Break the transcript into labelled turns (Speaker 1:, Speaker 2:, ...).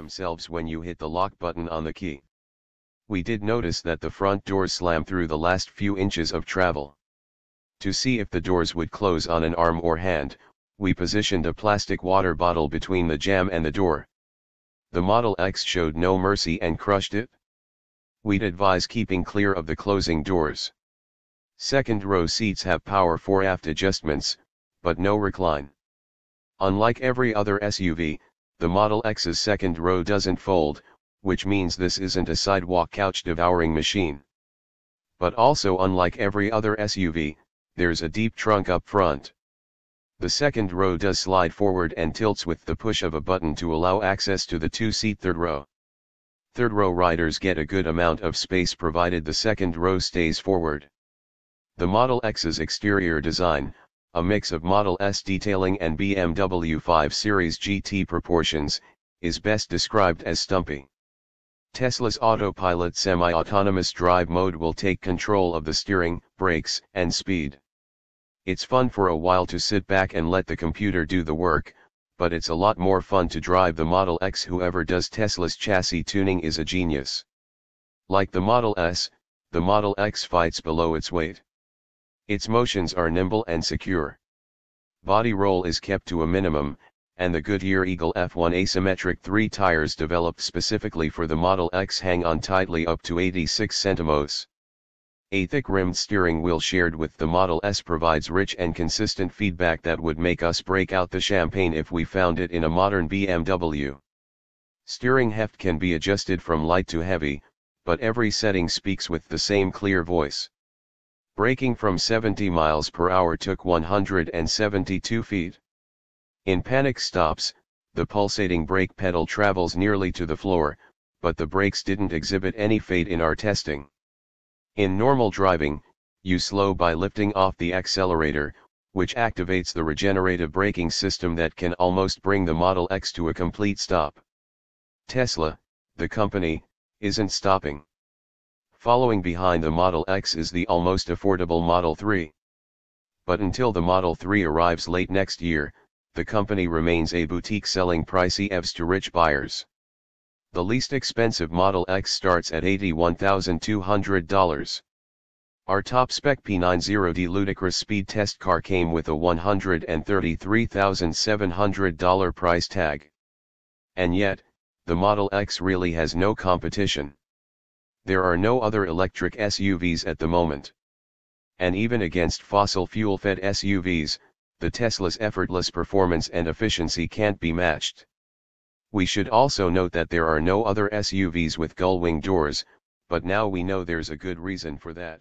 Speaker 1: themselves when you hit the lock button on the key. We did notice that the front door slam through the last few inches of travel. To see if the doors would close on an arm or hand, we positioned a plastic water bottle between the jam and the door. The Model X showed no mercy and crushed it. We'd advise keeping clear of the closing doors. Second row seats have power for aft adjustments, but no recline. Unlike every other SUV, the Model X's second row doesn't fold, which means this isn't a sidewalk couch devouring machine. But also unlike every other SUV, there's a deep trunk up front. The second row does slide forward and tilts with the push of a button to allow access to the two-seat third row. Third row riders get a good amount of space provided the second row stays forward. The Model X's exterior design, a mix of Model S detailing and BMW 5 Series GT proportions, is best described as stumpy. Tesla's autopilot semi-autonomous drive mode will take control of the steering, brakes, and speed. It's fun for a while to sit back and let the computer do the work, but it's a lot more fun to drive the Model X whoever does Tesla's chassis tuning is a genius. Like the Model S, the Model X fights below its weight. Its motions are nimble and secure. Body roll is kept to a minimum, and the Goodyear Eagle F1 asymmetric 3 tires developed specifically for the Model X hang on tightly up to 86 centimos. A thick-rimmed steering wheel shared with the Model S provides rich and consistent feedback that would make us break out the champagne if we found it in a modern BMW. Steering heft can be adjusted from light to heavy, but every setting speaks with the same clear voice. Braking from 70 miles per hour took 172 feet. In panic stops, the pulsating brake pedal travels nearly to the floor, but the brakes didn't exhibit any fade in our testing. In normal driving, you slow by lifting off the accelerator, which activates the regenerative braking system that can almost bring the Model X to a complete stop. Tesla, the company, isn't stopping. Following behind the Model X is the almost affordable Model 3. But until the Model 3 arrives late next year, the company remains a boutique selling pricey EVs to rich buyers. The least expensive Model X starts at $81,200. Our top spec P90D ludicrous speed test car came with a $133,700 price tag. And yet, the Model X really has no competition. There are no other electric SUVs at the moment. And even against fossil fuel-fed SUVs, the Tesla's effortless performance and efficiency can't be matched. We should also note that there are no other SUVs with gull-wing doors, but now we know there's a good reason for that.